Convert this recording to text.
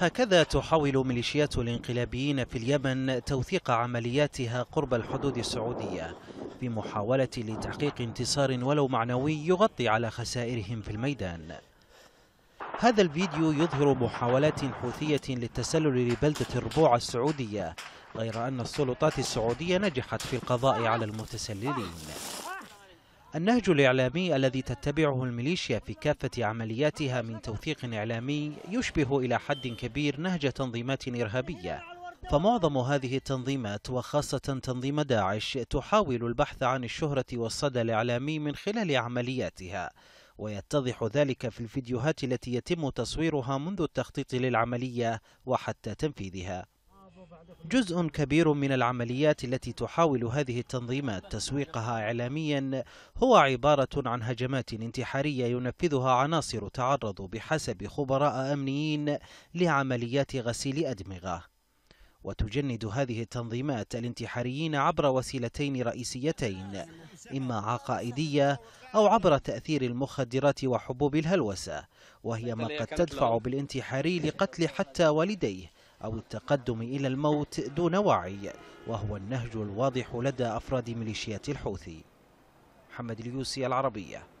هكذا تحاول ميليشيات الانقلابيين في اليمن توثيق عملياتها قرب الحدود السعودية في محاولة لتحقيق انتصار ولو معنوي يغطي على خسائرهم في الميدان هذا الفيديو يظهر محاولات حوثية للتسلل لبلدة الربوع السعودية غير أن السلطات السعودية نجحت في القضاء على المتسللين النهج الإعلامي الذي تتبعه الميليشيا في كافة عملياتها من توثيق إعلامي يشبه إلى حد كبير نهج تنظيمات إرهابية فمعظم هذه التنظيمات وخاصة تنظيم داعش تحاول البحث عن الشهرة والصدى الإعلامي من خلال عملياتها ويتضح ذلك في الفيديوهات التي يتم تصويرها منذ التخطيط للعملية وحتى تنفيذها جزء كبير من العمليات التي تحاول هذه التنظيمات تسويقها إعلاميا هو عبارة عن هجمات انتحارية ينفذها عناصر تعرضوا بحسب خبراء أمنيين لعمليات غسيل أدمغة وتجند هذه التنظيمات الانتحاريين عبر وسيلتين رئيسيتين إما عقائدية أو عبر تأثير المخدرات وحبوب الهلوسة وهي ما قد تدفع بالانتحاري لقتل حتى والديه أو التقدم إلى الموت دون وعي وهو النهج الواضح لدى أفراد ميليشيات الحوثي محمد اليوسي العربية